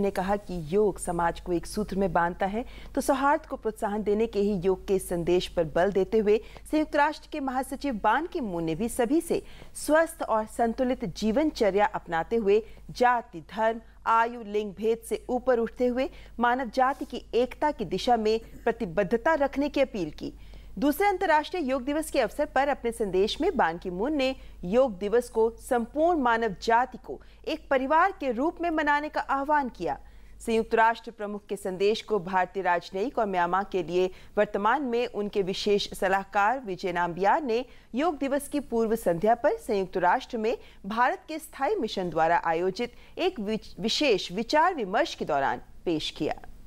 ने कहा कि योग समाज को एक सूत्र में बांधता है तो सौहार्द को प्रोत्साहन देने के ही योग के संदेश पर बल देते हुए संयुक्त राष्ट्र के महासचिव बान की मुन ने भी सभी से स्वस्थ और संतुलित जीवनचर्या अपनाते हुए जाति धर्म आयु लिंग भेद से ऊपर उठते हुए मानव जाति की एकता की दिशा में प्रतिबद्धता रखने की अपील की दूसरे अंतर्राष्ट्रीय योग दिवस के अवसर पर अपने संदेश में की मून ने योग दिवस को संपूर्ण मानव जाति को एक परिवार के रूप में मनाने का आह्वान किया संयुक्त राष्ट्र प्रमुख के संदेश को भारतीय राजनयिक और म्यांमा के लिए वर्तमान में उनके विशेष सलाहकार विजय नाम्बियार ने योग दिवस की पूर्व संध्या पर संयुक्त राष्ट्र में भारत के स्थायी मिशन द्वारा आयोजित एक विशेष विचार विमर्श के दौरान पेश किया